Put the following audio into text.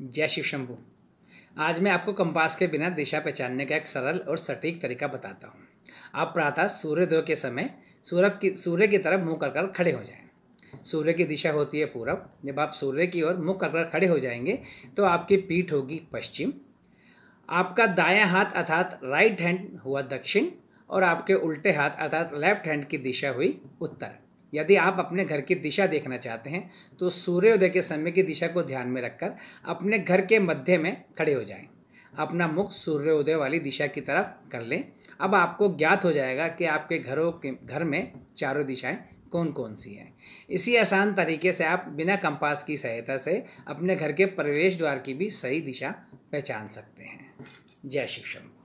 जय शिव शंभु आज मैं आपको कंपास के बिना दिशा पहचानने का एक सरल और सटीक तरीका बताता हूँ आप प्रातः सूर्योदय के समय सूर्य की सूर्य की तरफ मुंह कर कर खड़े हो जाए सूर्य की दिशा होती है पूरब जब आप सूर्य की ओर मुंह कर कर खड़े हो जाएंगे तो आपकी पीठ होगी पश्चिम आपका दायां हाथ अर्थात राइट हैंड हुआ दक्षिण और आपके उल्टे हाथ अर्थात लेफ्ट हैंड की दिशा हुई उत्तर यदि आप अपने घर की दिशा देखना चाहते हैं तो सूर्योदय के समय की दिशा को ध्यान में रखकर अपने घर के मध्य में खड़े हो जाएं अपना मुख सूर्योदय वाली दिशा की तरफ कर लें अब आपको ज्ञात हो जाएगा कि आपके घरों के घर में चारों दिशाएं कौन कौन सी हैं इसी आसान तरीके से आप बिना कंपास की सहायता से अपने घर के प्रवेश द्वार की भी सही दिशा पहचान सकते हैं जय शिक्षम